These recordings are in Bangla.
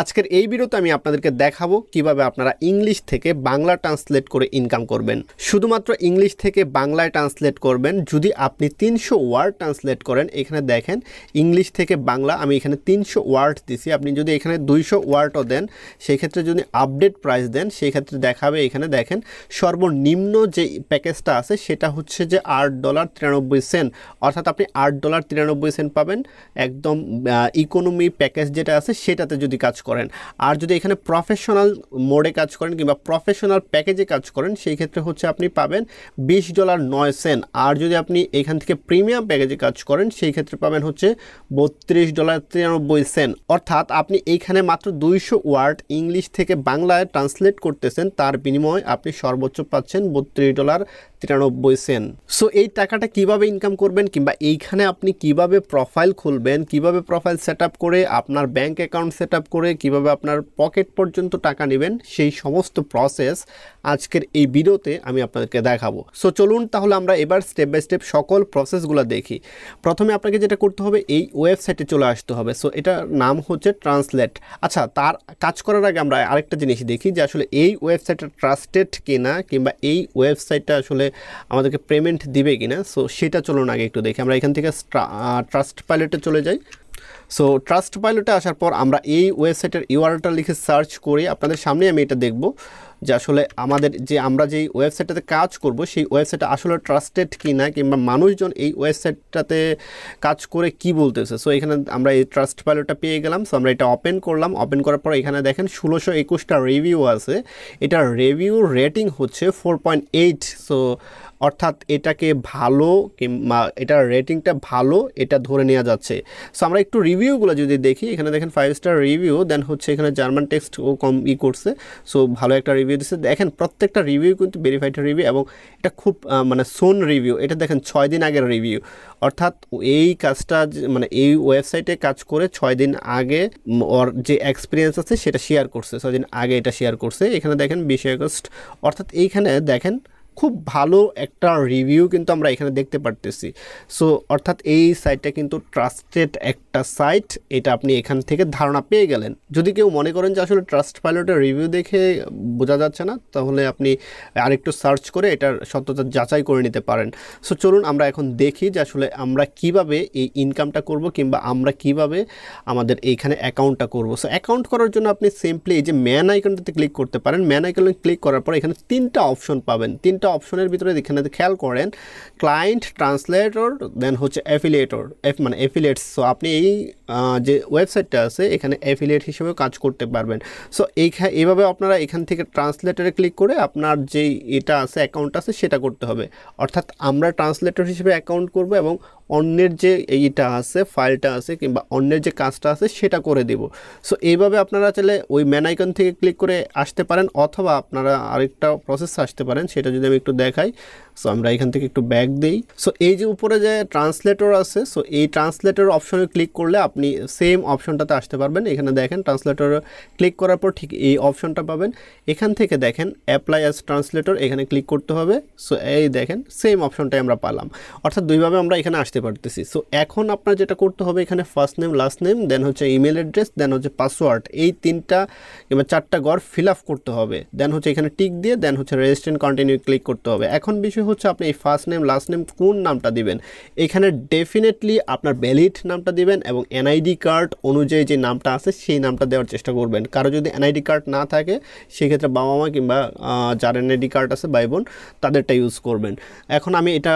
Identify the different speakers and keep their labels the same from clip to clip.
Speaker 1: আজকের এই ভিডিওতে আমি আপনাদেরকে দেখাবো কিভাবে আপনারা ইংলিশ থেকে বাংলা ট্রান্সলেট করে ইনকাম করবেন শুধুমাত্র ইংলিশ থেকে বাংলায় ট্রান্সলেট করবেন যদি আপনি তিনশো ওয়ার্ড ট্রান্সলেট করেন এখানে দেখেন ইংলিশ থেকে বাংলা আমি এখানে তিনশো ওয়ার্ড দিছি আপনি যদি এখানে দুইশো ওয়ার্ডও দেন সেই ক্ষেত্রে যদি আপডেট প্রাইস দেন সেই ক্ষেত্রে দেখাবে এখানে দেখেন সর্বনিম্ন যে প্যাকেজটা আছে সেটা হচ্ছে যে আট ডলার তিরানব্বই সেন্ট অর্থাৎ আপনি আট ডলার তিরানব্বই সেন্ট পাবেন একদম ইকোনমি প্যাকেজ যেটা আছে সেটাতে যদি কাজ করেন আর যদি এখানে প্রফেশনাল মোডে কাজ করেন কিংবা প্রফেশনাল প্যাকেজে কাজ করেন সেই ক্ষেত্রে হচ্ছে আপনি পাবেন বিশ ডলার নয় সেন্ট আর যদি আপনি এখান থেকে প্রিমিয়াম প্যাকেজে কাজ করেন সেই ক্ষেত্রে পাবেন হচ্ছে বত্রিশ ডলার তিরানব্বই সেন্ট অর্থাৎ আপনি এইখানে মাত্র দুইশো ওয়ার্ড ইংলিশ থেকে বাংলায় ট্রান্সলেট করতেছেন তার বিনিময়ে আপনি সর্বোচ্চ পাচ্ছেন বত্রিশ ডলার তিরানব্বই সেন সো এই টাকাটা কিভাবে ইনকাম করবেন কিংবা এইখানে আপনি কিভাবে প্রোফাইল খুলবেন কিভাবে প্রোফাইল সেট করে আপনার ব্যাংক অ্যাকাউন্ট সেট করে কিভাবে আপনার পকেট পর্যন্ত টাকা নেবেন সেই সমস্ত প্রসেস আজকের এই ভিডিওতে আমি আপনাদেরকে দেখাবো সো চলুন তাহলে আমরা এবার স্টেপ বাই স্টেপ সকল প্রসেসগুলো দেখি প্রথমে আপনাকে যেটা করতে হবে এই ওয়েবসাইটে চলে আসতে হবে সো এটার নাম হচ্ছে ট্রান্সলেট আচ্ছা তার কাজ করার আগে আমরা আরেকটা জিনিস দেখি যে আসলে এই ওয়েবসাইটটা ট্রাস্টেড কিনা কিংবা এই ওয়েবসাইটটা আসলে আমাদেরকে পেমেন্ট দিবে কিনা সো সেটা চলুন আগে একটু দেখি আমরা এখান থেকে ট্রাস্ট পাইলটে চলে যাই সো ট্রাস্ট পাইলটে আসার পর আমরা এই ওয়েবসাইটের ইউআরটা লিখে সার্চ করি আপনাদের সামনে আমি এটা দেখব যে আসলে আমাদের যে আমরা যেই ওয়েবসাইটটাতে কাজ করব সেই ওয়েবসাইটটা আসলে ট্রাস্টেড কি না কিংবা মানুষজন এই ওয়েবসাইটটাতে কাজ করে কি বলতেছে সো এখানে আমরা এই ট্রাস্ট প্যালোটা পেয়ে গেলাম সো আমরা এটা ওপেন করলাম ওপেন করার পর এখানে দেখেন ষোলোশো একুশটা রিভিউ আছে এটা রিভিউ রেটিং হচ্ছে ফোর পয়েন্ট এইট সো অর্থাৎ এটাকে ভালো কিংবা এটার রেটিংটা ভালো এটা ধরে নেওয়া যাচ্ছে সো আমরা একটু রিভিউগুলো যদি দেখি এখানে দেখেন ফাইভ স্টার রিভিউ দেন হচ্ছে এখানে জার্মান টেক্সট ও কম ই করছে সো ভালো একটা রিভিউ দিচ্ছে দেখেন প্রত্যেকটা রিভিউ কিন্তু ভেরিফাইড রিভিউ এবং এটা খুব মানে সোন রিভিউ এটা দেখেন ছয় দিন আগের রিভিউ অর্থাৎ এই কাজটা মানে এই ওয়েবসাইটে কাজ করে ছয় দিন আগে ওর যে এক্সপিরিয়েন্স আছে সেটা শেয়ার করছে ছয় দিন আগে এটা শেয়ার করছে এখানে দেখেন বিশে আগস্ট অর্থাৎ এইখানে দেখেন খুব ভালো একটা রিভিউ কিন্তু আমরা এখানে দেখতে পারতেছি সো অর্থাৎ এই সাইটটা কিন্তু ট্রাস্টেড একটা সাইট এটা আপনি এখান থেকে ধারণা পেয়ে গেলেন যদি কেউ মনে করেন যে আসলে ট্রাস্ট পাইলটের রিভিউ দেখে বোঝা যাচ্ছে না তাহলে আপনি আরেকটু সার্চ করে এটার সত্যতা যাচাই করে নিতে পারেন সো চলুন আমরা এখন দেখি যে আসলে আমরা কিভাবে এই ইনকামটা করব কিংবা আমরা কিভাবে আমাদের এইখানে অ্যাকাউন্টটা করব সো অ্যাকাউন্ট করার জন্য আপনি সিম্পলি এই যে ম্যান আইকনটাতে ক্লিক করতে পারেন ম্যান আইকনে ক্লিক করার পর এখানে তিনটা অপশন পাবেন তিনটা অপশনের ভিতরে এখানে খেয়াল করেন ক্লায়েন্ট ট্রান্সলেটর দেন হচ্ছে অ্যাফিলিয়েটর মানে অ্যাফিলিয়েটস সো আপনি এই যে ওয়েবসাইটটা আছে এখানে অ্যাফিলিয়েট হিসেবেও কাজ করতে পারবেন সো এইখানে এইভাবে আপনারা এখান থেকে ট্রান্সলেটরে ক্লিক করে আপনার যেই এটা আছে অ্যাকাউন্ট আছে সেটা করতে হবে অর্থাৎ আমরা ট্রান্সলেটর হিসেবে অ্যাকাউন্ট করব এবং অন্যের যে এইটা আছে ফাইলটা আছে কিংবা অন্যের যে কাজটা আছে সেটা করে দিব সো এইভাবে আপনারা চাইলে ওই ম্যান আইকন থেকে ক্লিক করে আসতে পারেন অথবা আপনারা আরেকটা প্রসেস আসতে পারেন সেটা যদি আমি একটু দেখাই সো আমরা এখান থেকে একটু ব্যাক দিই সো এই যে উপরে যে ট্রান্সলেটর আছে সো এই ট্রান্সলেটর অপশনে ক্লিক করলে আপনি সেম অপশনটাতে আসতে পারবেন এখানে দেখেন ট্রান্সলেটর ক্লিক করার পর ঠিক এই অপশনটা পাবেন এখান থেকে দেখেন অ্যাপ্লাই অ্যাজ ট্রান্সলেটর এখানে ক্লিক করতে হবে সো এই দেখেন সেম অপশনটাই আমরা পালাম অর্থাৎ দুইভাবে আমরা এখানে আসতে পারতেছি সো এখন আপনার যেটা করতে হবে এখানে first name last name then হচ্ছে ইমেল অ্যাড্রেস দেন হচ্ছে পাসওয়ার্ড এই তিনটা কিংবা চারটা গড় ফিল করতে হবে দেন হচ্ছে এখানে টিক দিয়ে দেন হচ্ছে রেজিস্ট্রেন কন্টিনিউ ক্লিক করতে হবে এখন বিষয় হচ্ছে আপনি এই ফার্স্ট নেম লাস্ট নেম কোন নামটা দিবেন এখানে ডেফিনেটলি আপনার ব্যালিড নামটা দিবেন এবং এনআইডি কার্ড অনুযায়ী যে নামটা আছে সেই নামটা দেওয়ার চেষ্টা করবেন কারো যদি এনআইডি কার্ড না থাকে সেক্ষেত্রে বাবা মা কিংবা যার এনআইডি কার্ড আছে ভাই বোন তাদেরটা ইউজ করবেন এখন আমি এটা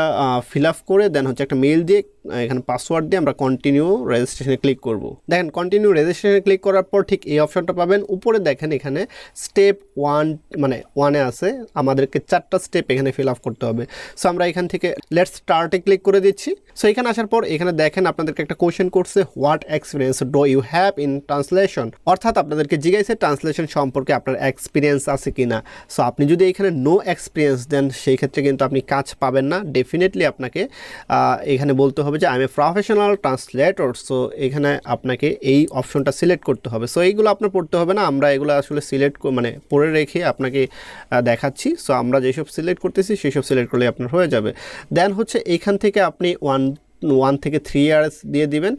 Speaker 1: ফিল আপ করে দেন হচ্ছে একটা মেল দিয়ে এখানে পাসওয়ার্ড দিয়ে আমরা কন্টিনিউ রেজিস্ট্রেশনে ক্লিক করব দেখেন কন্টিনিউ রেজিস্ট্রেশনে ক্লিক করার পর ঠিক এই অপশনটা পাবেন উপরে দেখেন এখানে স্টেপ ওয়ান মানে ওয়ানে আছে আমাদেরকে চারটা স্টেপ এখানে ফিল আপ করতে হবে সো আমরা এখান থেকে লেট স্টার্টে ক্লিক করে দিচ্ছি সো এখানে আসার পর এখানে দেখেন আপনাদেরকে একটা কোয়েশ্চেন করছে what experience do you have in translation অর্থাৎ আপনাদেরকে জিজ্ঞাসা ট্রান্সলেশন সম্পর্কে আপনার এক্সপিরিয়েন্স আছে কি না সো আপনি যদি এখানে নো এক্সপিরিয়েন্স দেন সেই ক্ষেত্রে কিন্তু আপনি কাজ পাবেন না ডেফিনেটলি আপনাকে এখানে বলতে হবে হবে যে I am a professional translator so এখানে আপনাকে এই অপশনটা সিলেক্ট করতে হবে সো এইগুলো আপনার পড়তে হবে না আমরা এগুলো আসলে সিলেক্ট মানে পড়ে রেখে আপনাকে দেখাচ্ছি সো আমরা যেসব সিলেক্ট করতেছি সেসব সিলেক্ট করলে আপনার হয়ে যাবে দেন হচ্ছে এইখান থেকে আপনি ওয়ান ওয়ান থেকে থ্রি ইয়ার্স দিয়ে দিবেন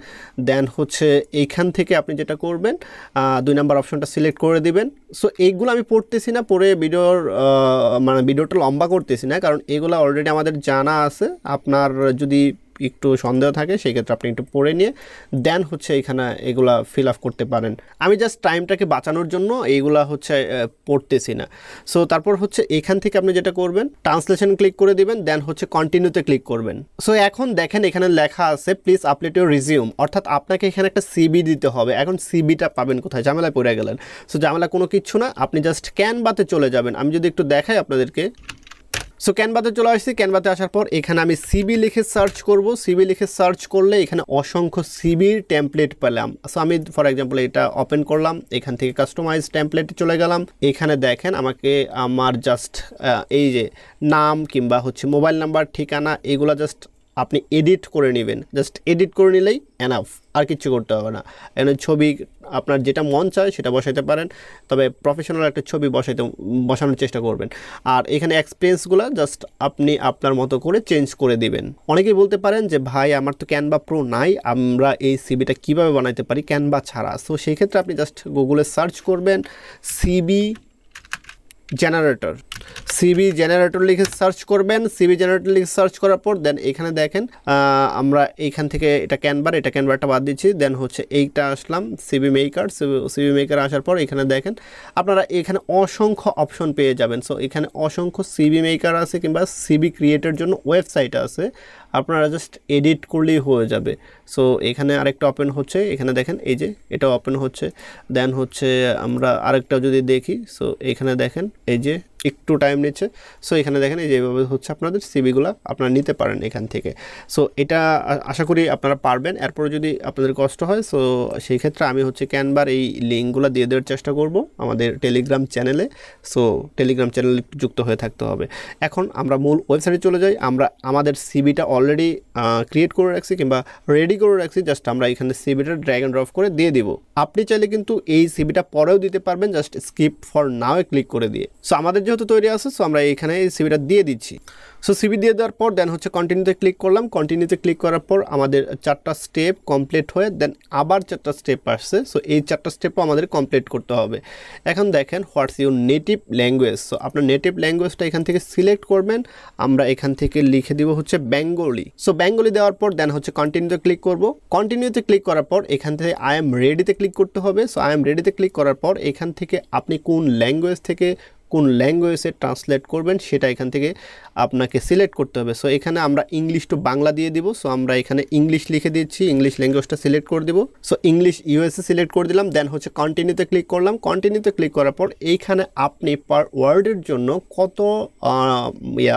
Speaker 1: দেন হচ্ছে এইখান থেকে আপনি যেটা করবেন দুই নাম্বার অপশনটা সিলেক্ট করে দিবেন সো এইগুলো আমি পড়তেছি না পড়ে ভিডিওর মানে ভিডিওটা লম্বা করতেছি না কারণ এগুলো অলরেডি আমাদের জানা আছে আপনার যদি একটু সন্দেহ থাকে সেক্ষেত্রে আপনি একটু পড়ে নিয়ে দেন হচ্ছে এখানে এগুলা ফিল আপ করতে পারেন আমি জাস্ট টাইমটাকে বাঁচানোর জন্য এইগুলা হচ্ছে পড়তেছি না সো তারপর হচ্ছে এখান থেকে আপনি যেটা করবেন ট্রান্সলেশন ক্লিক করে দিবেন দেন হচ্ছে কন্টিনিউতে ক্লিক করবেন সো এখন দেখেন এখানে লেখা আছে প্লিজ আপলেট ইউর রিজিউম অর্থাৎ আপনাকে এখানে একটা সিবি দিতে হবে এখন সিবিটা পাবেন কোথায় ঝামেলায় পড়ে গেলেন সো ঝামেলা কোনো কিচ্ছু না আপনি জাস্ট বাতে চলে যাবেন আমি যদি একটু দেখাই আপনাদেরকে সো ক্যানভাতে চলে আসছি ক্যানভাতে আসার পর এখানে আমি সিবি লিখে সার্চ করব সিবি লিখে সার্চ করলে এখানে অসংখ্য সিবির টেমপ্লেট পেলাম সো আমি ফর এক্সাম্পল এটা ওপেন করলাম এখান থেকে কাস্টমাইজ টেমপ্লেটে চলে গেলাম এখানে দেখেন আমাকে আমার জাস্ট এই যে নাম কিংবা হচ্ছে মোবাইল নাম্বার ঠিকানা এগুলো জাস্ট আপনি এডিট করে নেবেন জাস্ট এডিট করে নিলেই অ্যানাফ আর কিছু করতে হবে না এনে ছবি আপনার যেটা মন চায় সেটা বসাইতে পারেন তবে প্রফেশনাল একটা ছবি বসাইতে বসানোর চেষ্টা করবেন আর এখানে এক্সপিরিয়েন্সগুলো জাস্ট আপনি আপনার মতো করে চেঞ্জ করে দিবেন অনেকেই বলতে পারেন যে ভাই আমার তো ক্যানভা প্রো নাই আমরা এই সিবিটা কিভাবে বানাইতে পারি ক্যানভা ছাড়া সো সেই ক্ষেত্রে আপনি জাস্ট গুগলে সার্চ করবেন সিবি জেনারেটর সিবি জেনারেটর লিখে সার্চ করবেন সিবি জেনারেটর লিখে সার্চ করার পর দেন এখানে দেখেন আমরা এইখান থেকে এটা ক্যানভার এটা ক্যানভারটা বাদ দিচ্ছি দেন হচ্ছে এইটা আসলাম সিবি মেকার সিবি মেকার আসার পর এখানে দেখেন আপনারা এখানে অসংখ্য অপশন পেয়ে যাবেন সো এখানে অসংখ্য সিবি মেকার আছে কিংবা সিবি ক্রিয়েটের জন্য ওয়েবসাইট আছে আপনারা জাস্ট এডিট করলেই হয়ে যাবে সো এখানে আরেকটা ওপেন হচ্ছে এখানে দেখেন এই যে এটা ওপেন হচ্ছে দেন হচ্ছে আমরা আরেকটা যদি দেখি সো এখানে দেখেন এই যে একটু টাইম নিচ্ছে সো এখানে দেখেন এই যেভাবে হচ্ছে আপনাদের সিবিগুলো আপনারা নিতে পারেন এখান থেকে সো এটা আশা করি আপনারা পারবেন এরপরে যদি আপনাদের কষ্ট হয় সো সেই ক্ষেত্রে আমি হচ্ছে ক্যানবার এই লিঙ্কগুলো দিয়ে দেওয়ার চেষ্টা করব আমাদের টেলিগ্রাম চ্যানেলে সো টেলিগ্রাম চ্যানেলে যুক্ত হয়ে থাকতে হবে এখন আমরা মূল ওয়েবসাইটে চলে যাই আমরা আমাদের সিবিটা অলরেডি ক্রিয়েট করে রাখছি কিংবা রেডি করে রাখছি জাস্ট আমরা এখানে সিবিটা ড্র্যাগ অ্যান্ড ড্রপ করে দিয়ে দিব আপনি চাইলে কিন্তু এই সিবিটা পরেও দিতে পারবেন just skip for now click করে দিয়ে সো আমাদের যে যেহেতু তৈরি আছে সো আমরা এখানে এই সিবিটা দিয়ে দিচ্ছি সো সিবি দিয়ে দেওয়ার পর দেন হচ্ছে কন্টিনিউতে ক্লিক করলাম কন্টিনিউতে ক্লিক করার পর আমাদের চারটা স্টেপ কমপ্লিট হয়ে দেন আবার চারটা স্টেপ আসছে সো এই চারটা স্টেপও আমাদের কমপ্লিট করতে হবে এখন দেখেন what's your native language so আপনার নেটিভ ল্যাঙ্গুয়েজটা এখান থেকে সিলেক্ট করবেন আমরা এখান থেকে লিখে দিব হচ্ছে বেঙ্গলি সো বেঙ্গলি দেওয়ার পর দেন হচ্ছে কন্টিনিউতে ক্লিক করব কন্টিনিউতে ক্লিক করার পর এখান থেকে আই এম রেডিতে ক্লিক করতে হবে সো আই এম রেডিতে ক্লিক করার পর এখান থেকে আপনি কোন ল্যাঙ্গুয়েজ থেকে কোন ল্যাঙ্গুয়েজে ট্রান্সলেট করবেন সেটা এখান থেকে আপনাকে সিলেক্ট করতে হবে সো এখানে আমরা ইংলিশ টু বাংলা দিয়ে দিব সো আমরা এখানে ইংলিশ লিখে দিচ্ছি ইংলিশ ল্যাঙ্গুয়েজটা সিলেক্ট করে দিব সো ইংলিশ ইউএসএ সিলেক্ট করে দিলাম দেন হচ্ছে কন্টিনিউতে ক্লিক করলাম কন্টিনিউতে ক্লিক করার পর এইখানে আপনি পার ওয়ার্ডের জন্য কত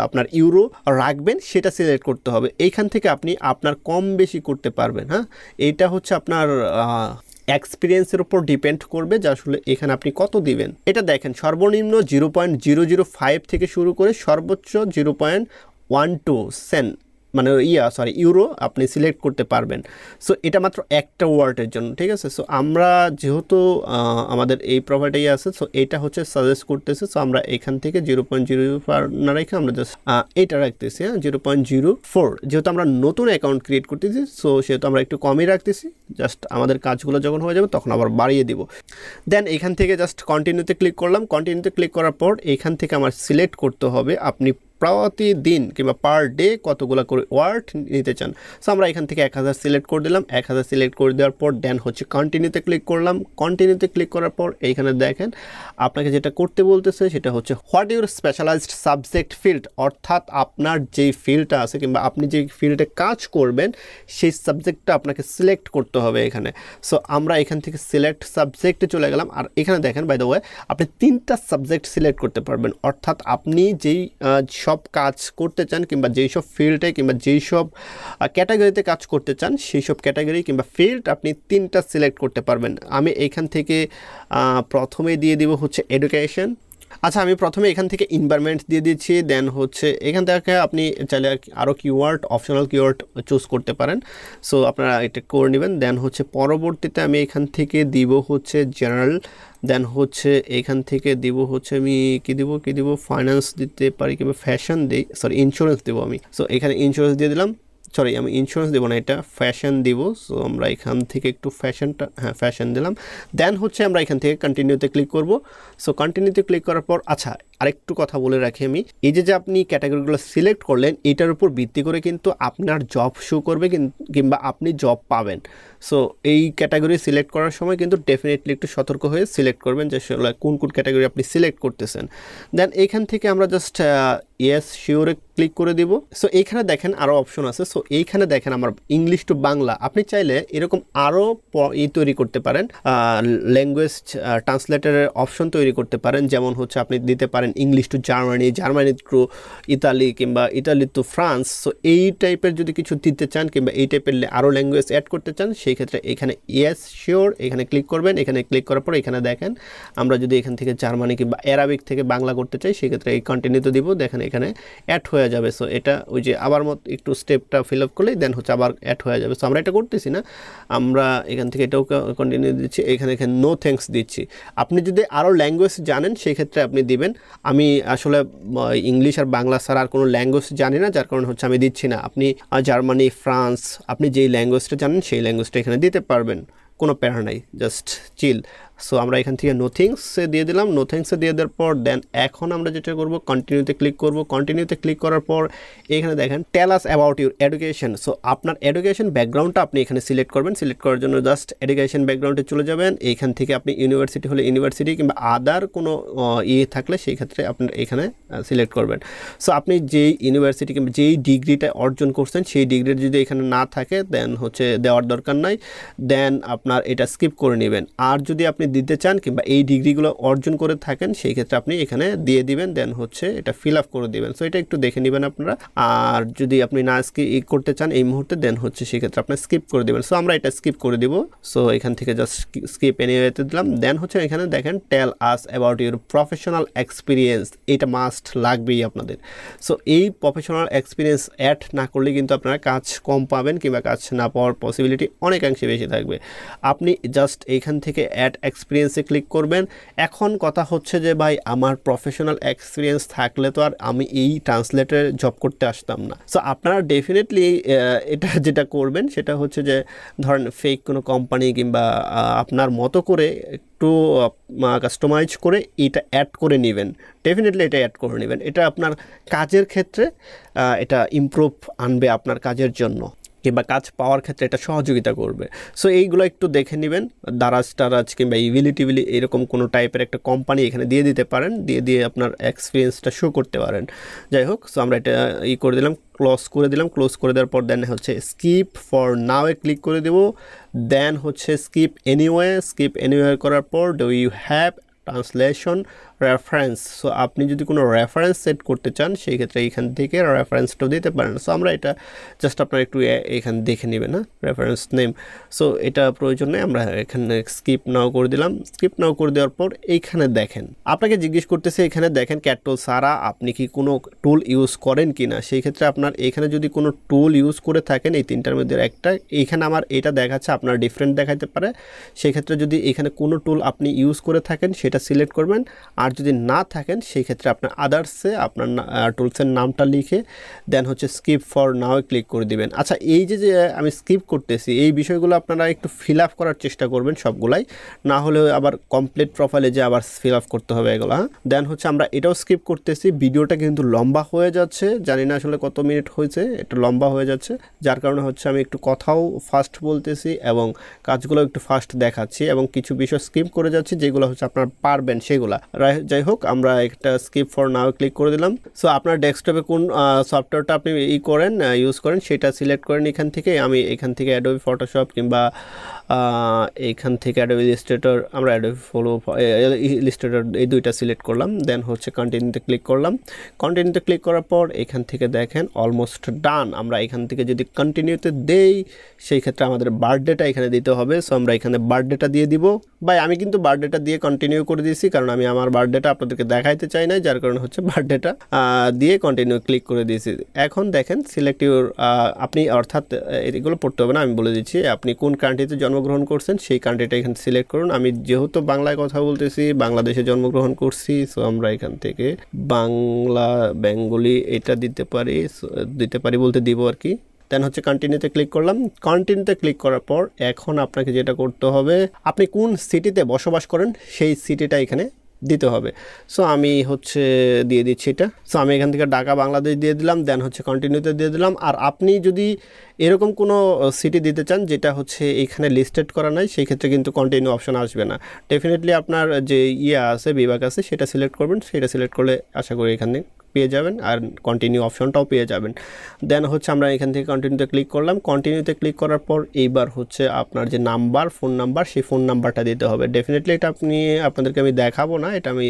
Speaker 1: আপনার ইউরো রাখবেন সেটা সিলেক্ট করতে হবে এইখান থেকে আপনি আপনার কম বেশি করতে পারবেন হ্যাঁ এটা হচ্ছে আপনার এক্সপিরিয়েন্সের উপর ডিপেন্ড করবে যে আসলে এখানে আপনি কত দিবেন এটা দেখেন সর্বনিম্ন zero point zero zero five থেকে শুরু করে সর্বোচ্চ zero point one two cent মানে ইয়া সরি ইউরো আপনি সিলেক্ট করতে পারবেন সো এটা মাত্র একটা ওয়ার্ডের জন্য ঠিক আছে সো আমরা যেহেতু আমাদের এই প্রপার্টি আছে সো এটা হচ্ছে সাজেস্ট করতেছে সো আমরা এখান থেকে জিরো পয়েন্ট জিরো না রেখে আমরা জাস্ট এটা রাখতেছি হ্যাঁ জিরো পয়েন্ট জিরো ফোর যেহেতু আমরা নতুন অ্যাকাউন্ট ক্রিয়েট করতেছি সো সেহেতু আমরা একটু কমই রাখতেছি জাস্ট আমাদের কাজগুলো যখন হয়ে যাবে তখন আবার বাড়িয়ে দিব দেন এখান থেকে জাস্ট কন্টিনিউতে ক্লিক করলাম কন্টিনিউতে ক্লিক করার পর এখান থেকে আমার সিলেক্ট করতে হবে আপনি প্রতিদিন কিংবা পার ডে কতগুলো করে ওয়ার্ড নিতে চান সো আমরা এখান থেকে এক হাজার সিলেক্ট করে দিলাম এক হাজার সিলেক্ট করে দেওয়ার পর দেন হচ্ছে কন্টিনিউতে ক্লিক করলাম কন্টিনিউতে ক্লিক করার পর এইখানে দেখেন আপনাকে যেটা করতে বলতেছে সেটা হচ্ছে what your specialised subject field অর্থাৎ আপনার যেই ফিল্ডটা আছে কিংবা আপনি যে ফিল্ডে কাজ করবেন সেই সাবজেক্টটা আপনাকে সিলেক্ট করতে হবে এখানে সো আমরা এখান থেকে সিলেক্ট সাবজেক্টে চলে গেলাম আর এখানে দেখেন বাই দ্য ওয়ে আপনি তিনটা সাবজেক্ট সিলেক্ট করতে পারবেন অর্থাৎ আপনি যেই সব কাজ করতে চান কিংবা যেই সব ফিল্ডে কিংবা যেই সব ক্যাটাগরিতে কাজ করতে চান সেই সব ক্যাটাগরি কিংবা ফিল্ড আপনি তিনটা সিলেক্ট করতে পারবেন আমি এখান থেকে প্রথমে দিয়ে দিব হচ্ছে এডুকেশন আচ্ছা আমি প্রথমে এখান থেকে ইনভারমেন্ট দিয়ে দিচ্ছি দেন হচ্ছে এখান থেকে আপনি চাইলে আরও কিওয়ার্ড অপশনাল কিওয়ার্ড চুজ করতে পারেন সো আপনারা এটা করে নেবেন দেন হচ্ছে পরবর্তীতে আমি এখান থেকে দিব হচ্ছে জেনারেল দেন হচ্ছে এখান থেকে দিব হচ্ছে আমি কি দিব কি দিব ফাইন্যান্স দিতে পারি কিংবা ফ্যাশন দিই সরি ইন্স্যুরেন্স দেবো আমি সো এখানে ইন্স্যুরেন্স দিয়ে দিলাম সরি আমি ইন্স্যুরেন্স দেবো না এটা ফ্যাশন দিব সো আমরা এখান থেকে একটু ফ্যাশনটা হ্যাঁ ফ্যাশন দিলাম দেন হচ্ছে আমরা এখান থেকে কন্টিনিউতে ক্লিক করব সো কন্টিনিউতে ক্লিক করার পর আচ্ছা আরেকটু কথা বলে রাখি আমি এই যে যে আপনি ক্যাটাগরিগুলো সিলেক্ট করলেন এটার উপর ভিত্তি করে কিন্তু আপনার জব শো করবে কিংবা আপনি জব পাবেন সো এই ক্যাটাগরি সিলেক্ট করার সময় কিন্তু ডেফিনেটলি একটু সতর্ক হয়ে সিলেক্ট করবেন যে কোন কোন ক্যাটাগরি আপনি সিলেক্ট করতেছেন দেন এখান থেকে আমরা জাস্ট ইয়েস শিওরে ক্লিক করে দেব সো এইখানে দেখেন আরও অপশন আছে সো এইখানে দেখেন আমার ইংলিশ টু বাংলা আপনি চাইলে এরকম আরও ই তৈরি করতে পারেন ল্যাঙ্গুয়েজ ট্রান্সলেটারের অপশন তৈরি করতে পারেন যেমন হচ্ছে আপনি দিতে পারেন English to Germany Germany to Italy কিংবা ইতালি টু ফ্রান্স সো এই টাইপের যদি কিছু দিতে চান কিংবা এই টাইপের আরও ল্যাঙ্গুয়েজ অ্যাড করতে চান সেই ক্ষেত্রে এখানে ইয়েস শিওর এখানে ক্লিক করবেন এখানে ক্লিক করার পর এখানে দেখেন আমরা যদি এখান থেকে জার্মানি কিংবা অ্যারাবিক থেকে বাংলা করতে চাই সেক্ষেত্রে এই কন্টিনিউতে দিব দেখেন এখানে অ্যাড হয়ে হয়ে যাবে সো এটা ওই যে আবার মত একটু স্টেপটা ফিল আপ করলেই দেন হচ্ছে আবার অ্যাড হয়ে যাবে সো আমরা এটা করতেছি না আমরা এখান থেকে এটাও কন্টিনিউ দিচ্ছি এখানে এখানে নো থ্যাঙ্কস দিচ্ছি আপনি যদি আরও ল্যাঙ্গুয়েজ জানেন সেই ক্ষেত্রে আপনি দিবেন আমি আসলে ইংলিশ আর বাংলা ছাড়া আর কোনো ল্যাঙ্গুয়েজ জানি না যার কারণে হচ্ছে আমি দিচ্ছি না আপনি জার্মানি ফ্রান্স আপনি যেই ল্যাঙ্গুয়েজটা জানেন সেই ল্যাঙ্গুয়েজটা এখানে দিতে পারবেন কোনো প্যারা নাই জাস্ট চিল সো আমরা এখান থেকে নোথিংসে দিয়ে দিলাম নোথিংসে দিয়ে দেওয়ার পর দেন এখন আমরা যেটা করব কন্টিনিউতে ক্লিক করব কন্টিনিউতে ক্লিক করার পর এখানে দেখেন tell us about your education so আপনার এডুকেশন ব্যাকগ্রাউন্ডটা আপনি এখানে সিলেক্ট করবেন সিলেক্ট করার জন্য জাস্ট এডুকেশন ব্যাকগ্রাউন্ডে চলে যাবেন এখান থেকে আপনি ইউনিভার্সিটি হলে ইউনিভার্সিটি কিংবা আদার কোনো ইয়ে থাকলে সেই ক্ষেত্রে আপনার এখানে সিলেক্ট করবেন সো আপনি যেই ইউনিভার্সিটি কিংবা যেই ডিগ্রিটা অর্জন করছেন সেই ডিগ্রি যদি এখানে না থাকে দেন হচ্ছে দেওয়ার দরকার নাই দেন আপনার এটা স্কিপ করে নেবেন আর যদি আপনি দিতে চান কিংবা এই ডিগ্রিগুলো অর্জন করে থাকেন সেই ক্ষেত্রে আপনি এখানে দিয়ে দিবেন দেন হচ্ছে এটা ফিল আপ করে দিবেন সো এটা একটু দেখে নেবেন আপনারা আর যদি আপনি না স্কিপ করতে চান এই মুহূর্তে দেন হচ্ছে সেক্ষেত্রে আপনার স্কিপ করে দেবেন সো আমরা এটা স্কিপ করে দিব সো এখান থেকে জাস্ট স্কিপ এনিওয়েতে দিলাম দেন হচ্ছে এখানে দেখেন tell us about your professional experience এটা মাস্ট লাগবেই আপনাদের সো এই প্রফেশনাল এক্সপিরিয়েন্স অ্যাড না করলে কিন্তু আপনারা কাজ কম পাবেন কিংবা কাজ না পাওয়ার পসিবিলিটি অনেকাংশে বেশি থাকবে আপনি জাস্ট এইখান থেকে অ্যাড এক্সপিরিয়েন্সে ক্লিক করবেন এখন কথা হচ্ছে যে ভাই আমার প্রফেশনাল এক্সপিরিয়েন্স থাকলে তো আর আমি এই ট্রান্সলেটের জব করতে আসতাম না সো আপনারা ডেফিনেটলি এটা যেটা করবেন সেটা হচ্ছে যে ধরেন ফেক কোনো কোম্পানি কিংবা আপনার মতো করে একটু কাস্টমাইজ করে এটা অ্যাড করে নেবেন ডেফিনেটলি এটা অ্যাড করে নেবেন এটা আপনার কাজের ক্ষেত্রে এটা ইমপ্রুভ আনবে আপনার কাজের জন্য কিংবা কাজ পাওয়ার ক্ষেত্রে এটা সহযোগিতা করবে সো এইগুলো একটু দেখে নেবেন দারাজ টারাজ কিংবা ইভিলি টিভিলি এরকম কোনো টাইপের একটা কোম্পানি এখানে দিয়ে দিতে পারেন দিয়ে দিয়ে আপনার এক্সপিরিয়েন্সটা শো করতে পারেন যাই হোক সো আমরা এটা ই করে দিলাম ক্লোজ করে দিলাম ক্লোজ করে দেওয়ার পর দেন হচ্ছে স্কিপ ফর নাওয়ে ক্লিক করে দেব দেন হচ্ছে স্কিপ এনিওয়ে স্কিপ এনিওয়ে করার পর do you have translation reference so আপনি যদি কোনো রেফারেন্স সেট করতে চান সেই ক্ষেত্রে এইখান থেকে রেফারেন্সটাও দিতে পারেন সো আমরা এটা জাস্ট আপনার একটু এখান দেখে নেবেন না রেফারেন্স নেম সো এটা প্রয়োজন নেই আমরা এখানে স্কিপ নাও করে দিলাম স্কিপ নাও করে দেওয়ার পর এইখানে দেখেন আপনাকে জিজ্ঞেস করতেছে এখানে দেখেন ক্যাটল সারা আপনি কি কোনো টুল ইউজ করেন কি না সেই ক্ষেত্রে আপনার এখানে যদি কোনো টুল ইউজ করে থাকেন এই তিনটার মধ্যে একটা এইখানে আমার এটা দেখাচ্ছে আপনার ডিফারেন্ট দেখাইতে পারে সেক্ষেত্রে যদি এখানে কোনো টুল আপনি ইউজ করে থাকেন সেটা সিলেক্ট করবেন আর আর যদি না থাকেন সেই ক্ষেত্রে আপনার আদার্সে আপনার টুলসের নামটা লিখে দেন হচ্ছে স্কিপ ফর নাও ক্লিক করে দিবেন আচ্ছা এই যে যে আমি স্কিপ করতেছি এই বিষয়গুলো আপনারা একটু ফিল আপ করার চেষ্টা করবেন সবগুলাই না হলে আবার কমপ্লিট প্রোফাইলে যে আবার ফিল আপ করতে হবে এগুলো দেন হচ্ছে আমরা এটাও স্কিপ করতেছি ভিডিওটা কিন্তু লম্বা হয়ে যাচ্ছে জানি না আসলে কত মিনিট হয়েছে এটা লম্বা হয়ে যাচ্ছে যার কারণে হচ্ছে আমি একটু কথাও ফাস্ট বলতেছি এবং কাজগুলো একটু ফাস্ট দেখাচ্ছি এবং কিছু বিষয় স্কিপ করে যাচ্ছি যেগুলো হচ্ছে আপনারা পারবেন সেগুলো যাই হোক আমরা একটা স্কিপ ফর নাও ক্লিক করে দিলাম সো আপনার ডেস্কটপে কোন সফটওয়্যারটা আপনি ই করেন ইউজ করেন সেটা সিলেক্ট করেন এখান থেকে আমি এখান থেকে অ্যাডোবি ফটোশপ কিংবা এখান থেকে অ্যাডোবি ইলিস্ট্রেটর আমরা অ্যাডোবি ফলো ইলিস্ট্রেটর এই দুইটা সিলেক্ট করলাম দেন হচ্ছে কন্টিনিউতে ক্লিক করলাম কন্টিনিউতে ক্লিক করার পর এখান থেকে দেখেন অলমোস্ট ডান আমরা এখান থেকে যদি কন্টিনিউতে দেই সেই ক্ষেত্রে আমাদের বার্থডেটা এখানে দিতে হবে সো আমরা এখানে বার্থডেটা দিয়ে দিব ভাই আমি কিন্তু বার্থডেটা দিয়ে কন্টিনিউ করে দিয়েছি কারণ আমি আমার বার্থডেটা আপনাদেরকে দেখাইতে চাই না যার কারণে হচ্ছে বার্থডেটা দিয়ে কন্টিনিউ ক্লিক করে দিয়েছি এখন দেখেন সিলেক্ট ইউর আপনি অর্থাৎ এগুলো পড়তে হবে না আমি বলে দিচ্ছি আপনি কোন কান্ট্রিতে জন্মগ্রহণ করছেন সেই কান্ট্রিটা এখানে সিলেক্ট করুন আমি যেহেতু বাংলায় কথা বলতেছি বাংলাদেশে জন্মগ্রহণ করছি সো আমরা এখান থেকে বাংলা বেঙ্গলি এটা দিতে পারি দিতে পারি বলতে দিব আর কি দেন হচ্ছে কন্টিনিউতে ক্লিক করলাম কন্টিনিউতে ক্লিক করার পর এখন আপনাকে যেটা করতে হবে আপনি কোন সিটিতে বসবাস করেন সেই সিটিটা এখানে দিতে হবে সো আমি হচ্ছে দিয়ে দিচ্ছি এটা সো আমি এখান থেকে ঢাকা বাংলাদেশ দিয়ে দিলাম দেন হচ্ছে কন্টিনিউতে দিয়ে দিলাম আর আপনি যদি এরকম কোনো সিটি দিতে চান যেটা হচ্ছে এখানে লিস্টেড করা নাই সেই ক্ষেত্রে কিন্তু কন্টিনিউ অপশন আসবে না ডেফিনেটলি আপনার যে ইয়ে আছে বিভাগ আছে সেটা সিলেক্ট করবেন সেটা সিলেক্ট করলে আশা করি এখান থেকে পেয়ে যাবেন আর কন্টিনিউ অপশনটাও পেয়ে যাবেন দেন হচ্ছে আমরা এখান থেকে কন্টিনিউতে ক্লিক করলাম কন্টিনিউতে ক্লিক করার পর এইবার হচ্ছে আপনার যে নাম্বার ফোন নাম্বার সেই ফোন নাম্বারটা দিতে হবে ডেফিনেটলি এটা আপনি আপনাদেরকে আমি দেখাবো না এটা আমি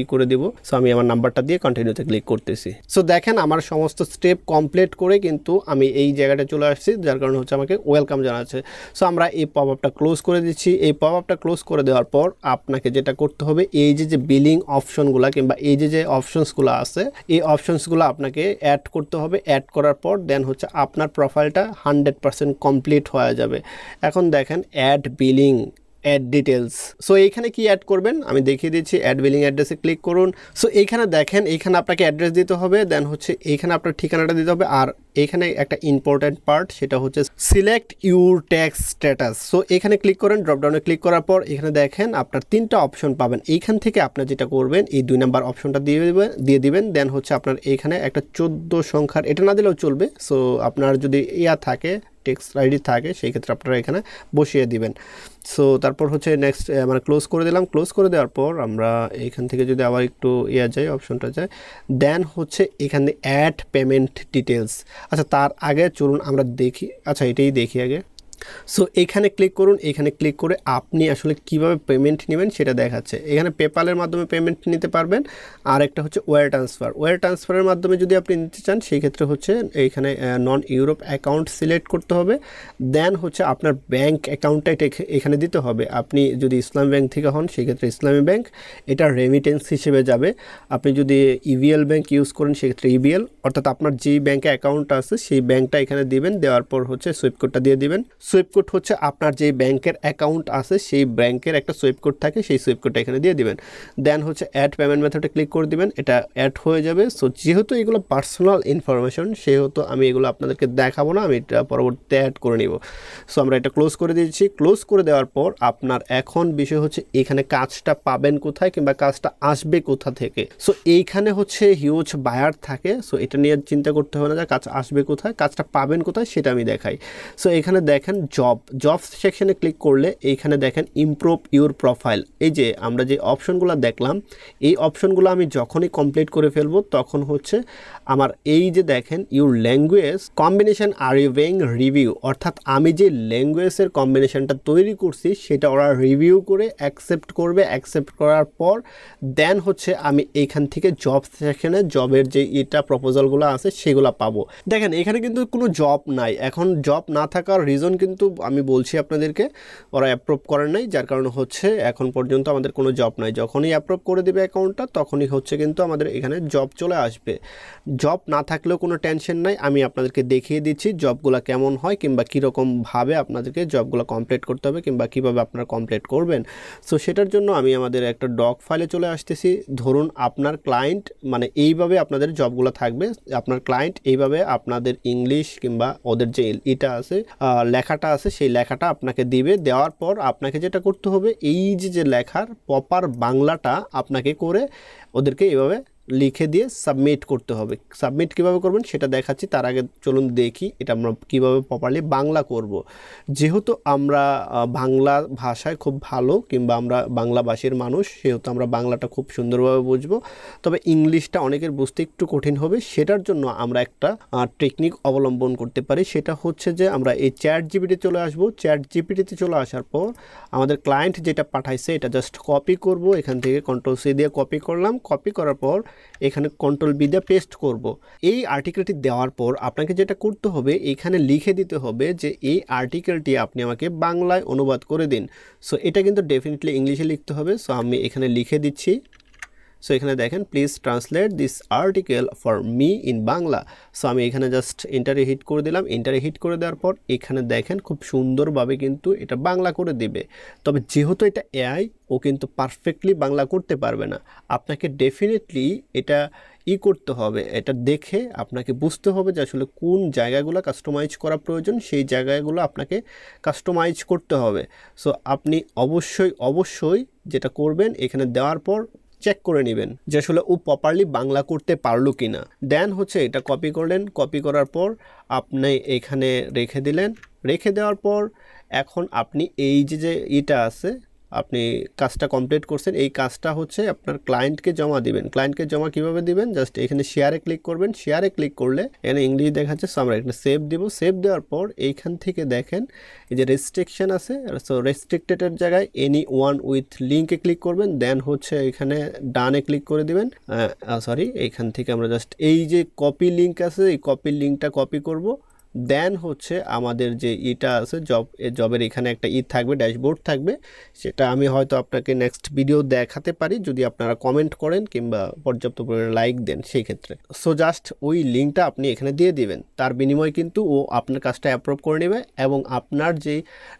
Speaker 1: ই করে দিব সো আমি আমার নাম্বারটা দিয়ে কন্টিনিউতে ক্লিক করতেছি সো দেখেন আমার সমস্ত স্টেপ কমপ্লিট করে কিন্তু আমি এই জায়গাটা চলে আসছি যার কারণে হচ্ছে আমাকে ওয়েলকাম জানাচ্ছে সো আমরা এই পপ আপটা ক্লোজ করে দিচ্ছি এই পপ আপটা ক্লোজ করে দেওয়ার পর আপনাকে যেটা করতে হবে এই যে যে বিলিং অপশনগুলো কিংবা এই যে যে অপশনসগুলো আছে এই অপশনসগুলো আপনাকে অ্যাড করতে হবে অ্যাড করার পর দেন হচ্ছে আপনার প্রোফাইলটা হান্ড্রেড পারসেন্ট কমপ্লিট হয়ে যাবে এখন দেখেন add billing add details so এইখানে কি অ্যাড করবেন আমি দেখিয়ে দিচ্ছি অ্যাড বিলিং অ্যাড্রেসে ক্লিক করুন সো এইখানে দেখেন এইখানে আপনাকে অ্যাড্রেস দিতে হবে দেন হচ্ছে এইখানে আপনার ঠিকানাটা দিতে হবে আর এখানে একটা ইম্পর্ট্যান্ট পার্ট সেটা হচ্ছে select your tax status so এখানে ক্লিক করেন ড্রপডাউনে ক্লিক করার পর এখানে দেখেন আপনার তিনটা অপশন পাবেন এইখান থেকে আপনার যেটা করবেন এই দুই নাম্বার অপশনটা দিয়ে দেবেন দিয়ে দিবেন দেন হচ্ছে আপনার এইখানে একটা চোদ্দ সংখ্যার এটা না দিলেও চলবে সো আপনার যদি ইয়া থাকে টেক্স আইডি থাকে সেই ক্ষেত্রে আপনারা এখানে বসিয়ে দিবেন সো তারপর হচ্ছে নেক্সট মানে ক্লোজ করে দিলাম ক্লোজ করে দেওয়ার পর আমরা এইখান থেকে যদি আবার একটু ইয়া যাই অপশনটা যাই দেন হচ্ছে এখানে অ্যাড পেমেন্ট ডিটেলস अच्छा तरह आगे चलू आप देखी अच्छा ये देखी आगे সো এখানে ক্লিক করুন এখানে ক্লিক করে আপনি আসলে কিভাবে পেমেন্ট নেবেন সেটা দেখাচ্ছে এখানে পেপালের মাধ্যমে পেমেন্ট নিতে পারবেন আর একটা হচ্ছে ওয়ার ট্রান্সফার ওয়ার ট্রান্সফারের মাধ্যমে যদি আপনি নিতে চান সেই ক্ষেত্রে হচ্ছে এইখানে নন ইউরোপ অ্যাকাউন্ট সিলেক্ট করতে হবে দেন হচ্ছে আপনার ব্যাঙ্ক অ্যাকাউন্টটা এখানে দিতে হবে আপনি যদি ইসলাম ব্যাংক থেকে হন সেক্ষেত্রে ইসলামী ব্যাঙ্ক এটা রেমিটেন্স হিসেবে যাবে আপনি যদি ইভিএল e ব্যাংক ইউজ করেন সেক্ষেত্রে ইভিএল e অর্থাৎ আপনার যেই ব্যাঙ্কে অ্যাকাউন্ট আছে সেই ব্যাংকটা এখানে দিবেন দেওয়ার পর হচ্ছে সুইপকোডটা দিয়ে দিবেন সুইপ কোড হচ্ছে আপনার যে ব্যাংকের অ্যাকাউন্ট আছে সেই ব্যাংকের একটা সুইপ কোড থাকে সেই সুইপ কোডটা এখানে দিয়ে দিবেন দেন হচ্ছে অ্যাড পেমেন্ট মেথডে ক্লিক করে দিবেন এটা অ্যাড হয়ে যাবে সো যেহেতু এগুলো পার্সোনাল ইনফরমেশন সেহেতু আমি এগুলো আপনাদেরকে দেখাবো না আমি এটা পরবর্তীতে অ্যাড করে নিব সো আমরা এটা ক্লোজ করে দিয়েছি ক্লোজ করে দেওয়ার পর আপনার এখন বিষয় হচ্ছে এখানে কাজটা পাবেন কোথায় কিংবা কাজটা আসবে কোথা থেকে সো এইখানে হচ্ছে হিউজ বায়ার থাকে সো এটা নিয়ে চিন্তা করতে হবে না যে কাজ আসবে কোথায় কাজটা পাবেন কোথায় সেটা আমি দেখাই সো এখানে দেখেন জব জব সেকশনে ক্লিক করলে এইখানে দেখেন ইমপ্রুভ ইউর প্রোফাইল এই যে আমরা যে অপশনগুলো দেখলাম এই অপশনগুলো আমি যখনই কমপ্লিট করে ফেলবো তখন হচ্ছে আমার এই যে দেখেন ইউর ল্যাঙ্গুয়েজ কম্বিনেশন আর ইভিং রিভিউ অর্থাৎ আমি যে ল্যাঙ্গুয়েজের কম্বিনেশনটা তৈরি করছি সেটা ওরা রিভিউ করে অ্যাকসেপ্ট করবে অ্যাকসেপ্ট করার পর দেন হচ্ছে আমি এইখান থেকে জব সেখানে জবের যে এটা প্রপোজালগুলো আছে সেগুলো পাবো দেখেন এখানে কিন্তু কোনো জব নাই এখন জব না থাকার রিজন কিন্তু আমি বলছি আপনাদেরকে ওরা অ্যাপ্রুভ করেন নাই যার কারণে হচ্ছে এখন পর্যন্ত আমাদের কোনো জব নাই যখনই অ্যাপ্রুভ করে দেবে অ্যাকাউন্টটা তখনই হচ্ছে কিন্তু আমাদের এখানে জব চলে আসবে জব না থাকলেও কোনো টেনশন নাই আমি আপনাদেরকে দেখিয়ে দিচ্ছি জবগুলো কেমন হয় কিংবা কীরকমভাবে আপনাদেরকে জবগুলো কমপ্লিট করতে হবে কিংবা কীভাবে আপনারা কমপ্লিট করবেন সো সেটার জন্য আমি আমাদের একটা ডক ফাইলে চলে আসতেছি ধরুন আপনার ক্লায়েন্ট মানে এইভাবে আপনাদের জবগুলো থাকবে আপনার ক্লায়েন্ট এইভাবে আপনাদের ইংলিশ কিংবা ওদের যে ইটা আছে লেখাটা আছে সেই লেখাটা আপনাকে দিবে দেওয়ার পর আপনাকে যেটা করতে হবে এই যে লেখার প্রপার বাংলাটা আপনাকে করে ওদেরকে এইভাবে লিখে দিয়ে সাবমিট করতে হবে সাবমিট কিভাবে করবেন সেটা দেখাচ্ছি তার আগে চলুন দেখি এটা আমরা কিভাবে প্রপারলি বাংলা করব। যেহেতু আমরা বাংলা ভাষায় খুব ভালো কিংবা আমরা বাংলাভাষীর মানুষ সেহেতু আমরা বাংলাটা খুব সুন্দরভাবে বুঝবো তবে ইংলিশটা অনেকের বুঝতে একটু কঠিন হবে সেটার জন্য আমরা একটা টেকনিক অবলম্বন করতে পারি সেটা হচ্ছে যে আমরা এই চ্যাট জিপিটি চলে আসবো চ্যাট জিপিটিতে চলে আসার পর আমাদের ক্লায়েন্ট যেটা পাঠাইছে এটা জাস্ট কপি করব এখান থেকে কন্ট্রোল সি দিয়ে কপি করলাম কপি করার পর এখানে কন্ট্রোল বি দিয়ে পেস্ট করব। এই আর্টিকেলটি দেওয়ার পর আপনাকে যেটা করতে হবে এখানে লিখে দিতে হবে যে এই আর্টিকেলটি আপনি আমাকে বাংলায় অনুবাদ করে দিন সো এটা কিন্তু ডেফিনেটলি ইংলিশে লিখতে হবে সো আমি এখানে লিখে দিচ্ছি সো এখানে দেখেন please translate this article for me in Bangla so আমি এখানে জাস্ট ইন্টারে হিট করে দিলাম ইন্টারে হিট করে দেওয়ার পর এখানে দেখেন খুব সুন্দরভাবে কিন্তু এটা বাংলা করে দিবে তবে যেহেতু এটা এআই ও কিন্তু পারফেক্টলি বাংলা করতে পারবে না আপনাকে ডেফিনেটলি এটা ই করতে হবে এটা দেখে আপনাকে বুঝতে হবে যে আসলে কোন জায়গাগুলো কাস্টমাইজ করা প্রয়োজন সেই জায়গাগুলো আপনাকে কাস্টমাইজ করতে হবে সো আপনি অবশ্যই অবশ্যই যেটা করবেন এখানে দেওয়ার পর চেক করে নেবেন যে আসলে ও প্রপারলি বাংলা করতে পারলো কি না দেন হচ্ছে এটা কপি করলেন কপি করার পর আপনি এখানে রেখে দিলেন রেখে দেওয়ার পর এখন আপনি এই যে যে এটা আছে আপনি কাজটা কমপ্লিট করছেন এই কাজটা হচ্ছে আপনার ক্লায়েন্টকে জমা দিবেন ক্লায়েন্টকে জমা কিভাবে দিবেন জাস্ট এখানে শেয়ারে ক্লিক করবেন শেয়ারে ক্লিক করলে এখানে ইংলিশ দেখাচ্ছে সো আমরা এখানে সেভ দিব সেভ দেওয়ার পর এইখান থেকে দেখেন এই যে রেস্ট্রিকশন আছে সো রেস্ট্রিক্টেডের জায়গায় এনি ওয়ান উইথ লিঙ্কে ক্লিক করবেন দেন হচ্ছে এখানে ডানে ক্লিক করে দিবেন সরি এইখান থেকে আমরা জাস্ট এই যে কপি লিঙ্ক আছে এই কপি লিঙ্কটা কপি করব দেন হচ্ছে আমাদের যে ইটা আছে জব জবের এখানে একটা ই থাকবে ড্যাশবোর্ড থাকবে সেটা আমি হয়তো আপনাকে নেক্সট ভিডিও দেখাতে পারি যদি আপনারা কমেন্ট করেন কিংবা পর্যাপ্ত পরিমাণে লাইক দেন সেই ক্ষেত্রে সো জাস্ট ওই লিঙ্কটা আপনি এখানে দিয়ে দিবেন তার বিনিময়ে কিন্তু ও আপনার কাজটা অ্যাপ্রুভ করে নেবে এবং আপনার যে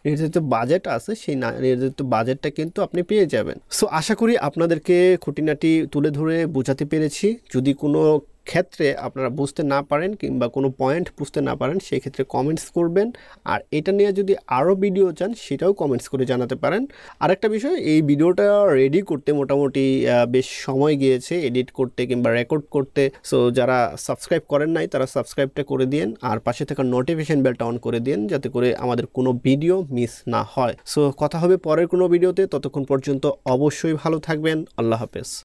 Speaker 1: নির্ধারিত বাজেট আছে সেই নির্ধারিত বাজেটটা কিন্তু আপনি পেয়ে যাবেন সো আশা করি আপনাদেরকে খুঁটিনাটি তুলে ধরে বোঝাতে পেরেছি যদি কোনো ক্ষেত্রে আপনারা বুঝতে না পারেন কিংবা কোনো পয়েন্ট বুঝতে না পারেন সেই ক্ষেত্রে কমেন্টস করবেন আর এটা নিয়ে যদি আরও ভিডিও চান সেটাও কমেন্টস করে জানাতে পারেন আর একটা বিষয় এই ভিডিওটা রেডি করতে মোটামুটি বেশ সময় গিয়েছে এডিট করতে কিংবা রেকর্ড করতে সো যারা সাবস্ক্রাইব করেন নাই তারা সাবস্ক্রাইবটা করে দিন আর পাশে থাকা নোটিফিকেশান বেলটা অন করে দিন যাতে করে আমাদের কোনো ভিডিও মিস না হয় সো কথা হবে পরের কোনো ভিডিওতে ততক্ষণ পর্যন্ত অবশ্যই ভালো থাকবেন আল্লাহ হাফেজ